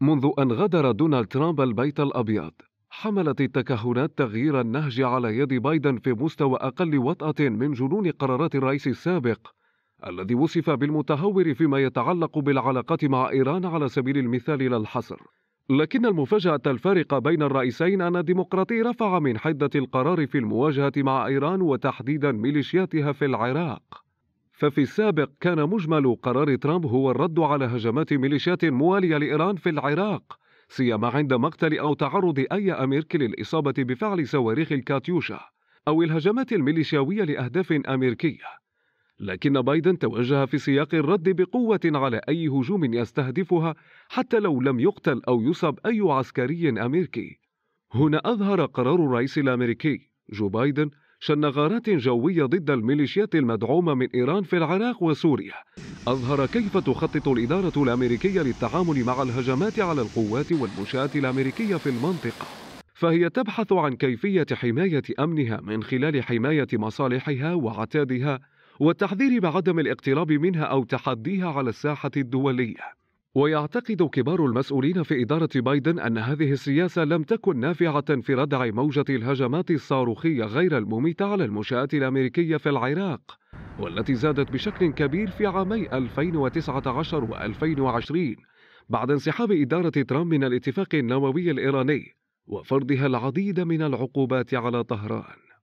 منذ أن غادر دونالد ترامب البيت الأبيض حملت التكهنات تغيير النهج على يد بايدن في مستوى أقل وطأة من جنون قرارات الرئيس السابق الذي وصف بالمتهور فيما يتعلق بالعلاقات مع إيران على سبيل المثال لا الحصر لكن المفاجأة الفارقة بين الرئيسين أن الديمقراطي رفع من حدة القرار في المواجهة مع إيران وتحديدا ميليشياتها في العراق ففي السابق كان مجمل قرار ترامب هو الرد على هجمات ميليشيات موالية لإيران في العراق سيما عند مقتل أو تعرض أي أمريكي للإصابة بفعل صواريخ الكاتيوشا أو الهجمات الميليشياوية لأهداف أمريكية لكن بايدن توجه في سياق الرد بقوة على أي هجوم يستهدفها حتى لو لم يقتل أو يصاب أي عسكري أمريكي. هنا أظهر قرار الرئيس الأمريكي جو بايدن شن غارات جوية ضد الميليشيات المدعومة من إيران في العراق وسوريا أظهر كيف تخطط الإدارة الأمريكية للتعامل مع الهجمات على القوات والمنشآت الأمريكية في المنطقة فهي تبحث عن كيفية حماية أمنها من خلال حماية مصالحها وعتادها والتحذير بعدم الاقتراب منها أو تحديها على الساحة الدولية ويعتقد كبار المسؤولين في إدارة بايدن أن هذه السياسة لم تكن نافعة في ردع موجة الهجمات الصاروخية غير المميتة على المنشآت الأمريكية في العراق والتي زادت بشكل كبير في عامي 2019 و 2020 بعد انسحاب إدارة ترامب من الاتفاق النووي الإيراني وفرضها العديد من العقوبات على طهران